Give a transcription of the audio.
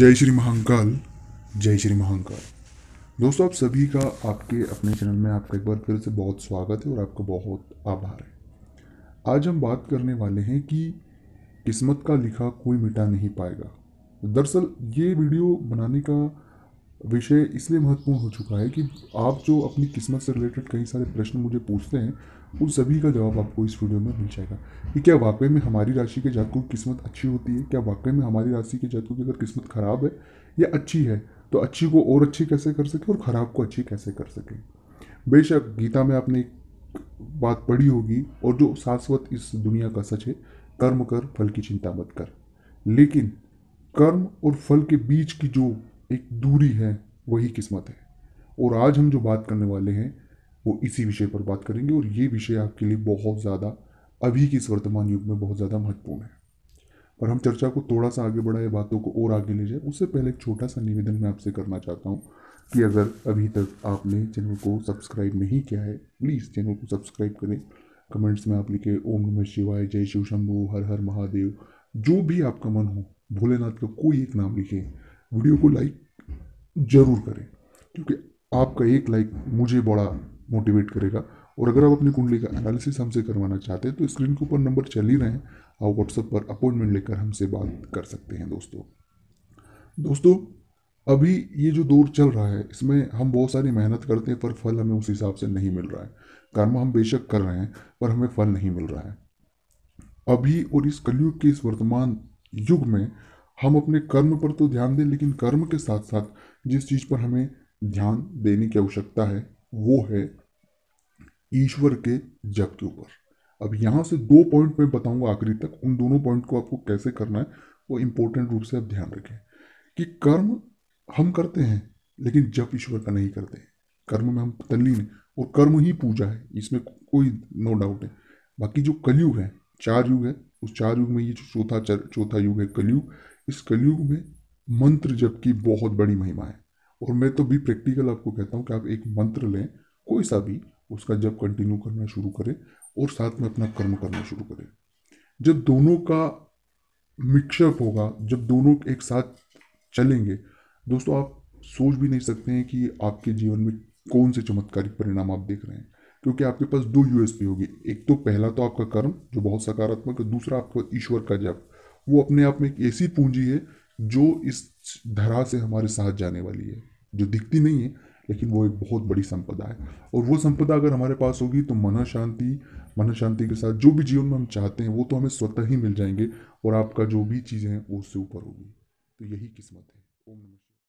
जय श्री महाकाल जय श्री महाकाल दोस्तों आप सभी का आपके अपने चैनल में आपका एक बार फिर से बहुत स्वागत है और आपका बहुत आभार है आज हम बात करने वाले हैं कि किस्मत का लिखा कोई मिटा नहीं पाएगा दरअसल ये वीडियो बनाने का विषय इसलिए महत्वपूर्ण हो चुका है कि आप जो अपनी किस्मत से रिलेटेड कई सारे प्रश्न मुझे पूछते हैं उन सभी का जवाब आपको इस वीडियो में मिल जाएगा कि क्या वाकई में हमारी राशि के जातकों की किस्मत अच्छी होती है क्या वाकई में हमारी राशि के जातकों की अगर किस्मत ख़राब है या अच्छी है तो अच्छी को और अच्छी कैसे कर सके और ख़राब को अच्छी कैसे कर सकें बेशक गीता में आपने एक बात पढ़ी होगी और जो शाश्वत इस दुनिया का सच है कर्म कर फल की चिंता मत कर लेकिन कर्म और फल के बीच की जो एक दूरी है वही किस्मत है और आज हम जो बात करने वाले हैं वो इसी विषय पर बात करेंगे और ये विषय आपके लिए बहुत ज़्यादा अभी के इस वर्तमान युग में बहुत ज़्यादा महत्वपूर्ण है पर हम चर्चा को थोड़ा सा आगे बढ़ाए बातों को और आगे ले जाए उससे पहले एक छोटा सा निवेदन मैं आपसे करना चाहता हूँ कि अगर अभी तक आपने चैनल को सब्सक्राइब नहीं किया है प्लीज़ चैनल को सब्सक्राइब करें कमेंट्स में आप लिखे ओम नमः शिवाय जय शिव शंभु हर हर महादेव जो भी आपका मन हो भोलेनाथ का कोई एक नाम लिखे वीडियो को लाइक जरूर करें क्योंकि आपका एक लाइक मुझे बड़ा मोटिवेट करेगा और अगर आप अपनी कुंडली का एनालिसिस हमसे करवाना चाहते हैं तो स्क्रीन के ऊपर नंबर चल ही रहे हैं आप व्हाट्सएप पर अपॉइंटमेंट लेकर हमसे बात कर सकते हैं दोस्तों दोस्तों अभी ये जो दौर चल रहा है इसमें हम बहुत सारी मेहनत करते हैं पर फल हमें उस हिसाब से नहीं मिल रहा है कर्म हम बेशक कर रहे हैं पर हमें फल नहीं मिल रहा है अभी और इस कलयुग के इस वर्तमान युग में हम अपने कर्म पर तो ध्यान दें लेकिन कर्म के साथ साथ जिस चीज़ पर हमें ध्यान देने की आवश्यकता है वो है ईश्वर के जप के ऊपर अब यहाँ से दो पॉइंट मैं बताऊंगा आखिरी तक उन दोनों पॉइंट को आपको कैसे करना है वो इम्पोर्टेंट रूप से आप ध्यान रखें कि कर्म हम करते हैं लेकिन जप ईश्वर का नहीं करते हैं कर्म में हम तल्लीन है और कर्म ही पूजा है इसमें कोई नो डाउट है बाकी जो कलयुग है चार युग है उस चार युग में ये जो चौथा चौथा युग है कलयुग इस कलयुग में मंत्र जप की बहुत बड़ी महिमा है और मैं तो भी प्रैक्टिकल आपको कहता हूँ कि आप एक मंत्र लें कोई सा भी उसका जब कंटिन्यू करना शुरू करें और साथ में अपना कर्म करना शुरू करें जब दोनों का मिक्सअप होगा जब दोनों एक साथ चलेंगे दोस्तों आप सोच भी नहीं सकते हैं कि आपके जीवन में कौन से चमत्कारिक परिणाम आप देख रहे हैं क्योंकि आपके पास दो यूएसपी होगी एक तो पहला तो आपका कर्म जो बहुत सकारात्मक है दूसरा आपका ईश्वर का जप वो अपने आप में एक ऐसी पूंजी है जो इस धरा से हमारे साथ जाने वाली है जो दिखती नहीं है लेकिन वो एक बहुत बड़ी संपदा है और वो संपदा अगर हमारे पास होगी तो मन शांति मन शांति के साथ जो भी जीवन में हम चाहते हैं वो तो हमें स्वतः ही मिल जाएंगे और आपका जो भी चीज़ें हैं वो उससे ऊपर होगी तो यही किस्मत है ओम नमः